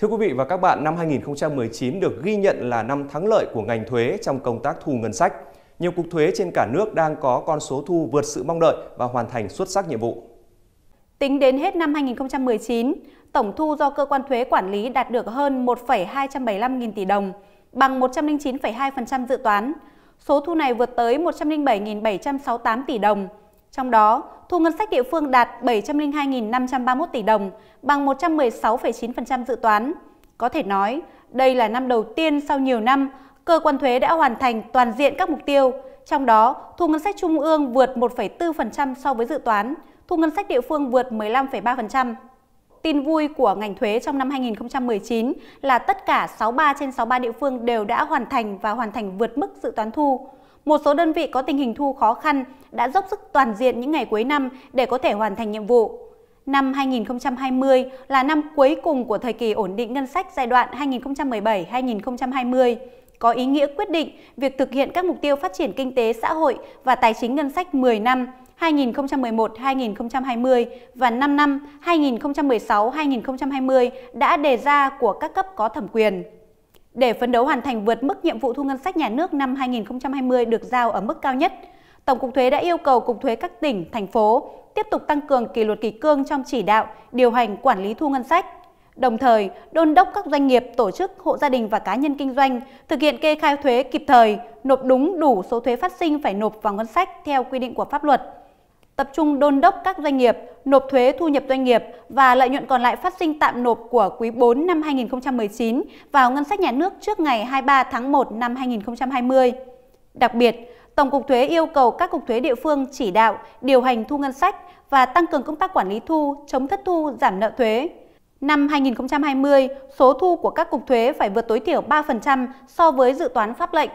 Thưa quý vị và các bạn, năm 2019 được ghi nhận là năm thắng lợi của ngành thuế trong công tác thu ngân sách. Nhiều cục thuế trên cả nước đang có con số thu vượt sự mong đợi và hoàn thành xuất sắc nhiệm vụ. Tính đến hết năm 2019, tổng thu do cơ quan thuế quản lý đạt được hơn 1,275 nghìn tỷ đồng, bằng 109,2% dự toán. Số thu này vượt tới 107.768 tỷ đồng, trong đó, thu ngân sách địa phương đạt 702.531 tỷ đồng, bằng 116,9% dự toán. Có thể nói, đây là năm đầu tiên sau nhiều năm, cơ quan thuế đã hoàn thành toàn diện các mục tiêu. Trong đó, thu ngân sách trung ương vượt 1,4% so với dự toán, thu ngân sách địa phương vượt 15,3%. Tin vui của ngành thuế trong năm 2019 là tất cả 63 trên 63 địa phương đều đã hoàn thành và hoàn thành vượt mức dự toán thu. Một số đơn vị có tình hình thu khó khăn đã dốc sức toàn diện những ngày cuối năm để có thể hoàn thành nhiệm vụ. Năm 2020 là năm cuối cùng của thời kỳ ổn định ngân sách giai đoạn 2017-2020, có ý nghĩa quyết định việc thực hiện các mục tiêu phát triển kinh tế xã hội và tài chính ngân sách 10 năm 2011-2020 và 5 năm 2016-2020 đã đề ra của các cấp có thẩm quyền. Để phấn đấu hoàn thành vượt mức nhiệm vụ thu ngân sách nhà nước năm 2020 được giao ở mức cao nhất, Tổng cục thuế đã yêu cầu Cục thuế các tỉnh, thành phố tiếp tục tăng cường kỷ luật kỳ cương trong chỉ đạo, điều hành quản lý thu ngân sách. Đồng thời, đôn đốc các doanh nghiệp, tổ chức, hộ gia đình và cá nhân kinh doanh thực hiện kê khai thuế kịp thời, nộp đúng đủ số thuế phát sinh phải nộp vào ngân sách theo quy định của pháp luật. Tập trung đôn đốc các doanh nghiệp nộp thuế thu nhập doanh nghiệp và lợi nhuận còn lại phát sinh tạm nộp của quý 4 năm 2019 vào ngân sách nhà nước trước ngày 23 tháng 1 năm 2020. Đặc biệt, Tổng cục thuế yêu cầu các cục thuế địa phương chỉ đạo, điều hành thu ngân sách và tăng cường công tác quản lý thu, chống thất thu, giảm nợ thuế. Năm 2020, số thu của các cục thuế phải vượt tối thiểu 3% so với dự toán pháp lệnh.